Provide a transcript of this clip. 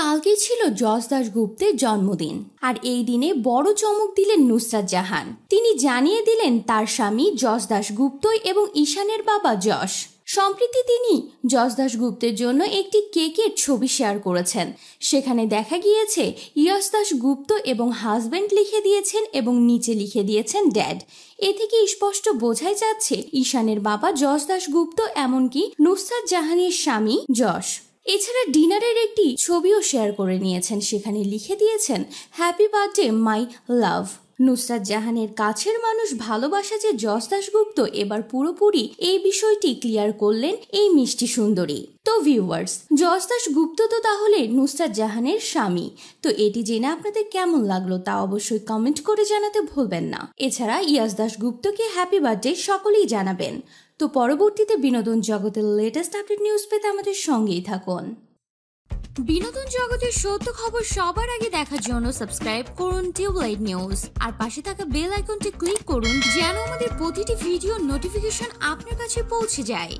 কালকে ছিল যশ গুপ্তের জন্মদিন আর এই দিনে বড় চমক দিলেন নুসরাত জাহান তিনি জানিয়ে দিলেন তার স্বামী যশ দাশগুপ্ত এবং ঈশানের বাবা যশ সম্প্রতি তিনি যশ গুপ্তের জন্য একটি কেকের ছবি শেয়ার করেছেন সেখানে দেখা গিয়েছে ইয়স গুপ্ত এবং হাজব্যান্ড লিখে দিয়েছেন এবং নিচে লিখে দিয়েছেন ড্যাড এ থেকে স্পষ্ট বোঝাই যাচ্ছে ঈশানের বাবা যশ গুপ্ত এমনকি নুসরাত জাহানের স্বামী যশ এছাড়া ডিনারের একটি ছবিও শেয়ার করে নিয়েছেন সেখানে লিখে দিয়েছেন happy birthday my love Nusrat জাহানের কাছের মানুষ ভালোবাসা যে যশ দাসগুপ্ত এবার পুরোপুরি এই বিষয়টি ক্লিয়ার করলেন এই মিষ্টি সুন্দরী তো ভিউয়ার্স যশ দাসগুপ্ত তো তাহলে নুসরাত জাহানের স্বামী তো এটি জেনে আপনাদের কেমন লাগলো তা অবশ্যই কমেন্ট করে জানাতে ভুলবেন না এছাড়া ইয়াস দাসগুপ্তকে হ্যাপি বার্থডে সকলেই জানাবেন তো পরবর্তীতে বিনোদন জগতের লেটেস্ট আপডেট নিউজ পেতে আমাদের সঙ্গেই থাকুন বিনোদন জগতের সত্য খবর সবার আগে দেখার জন্য সাবস্ক্রাইব করুন টিউবলাইট নিউজ আর পাশে থাকা বেল আইকনটি ক্লিক করুন যেন আমাদের প্রতিটি ভিডিও নোটিফিকেশন আপনার কাছে পৌঁছে যায়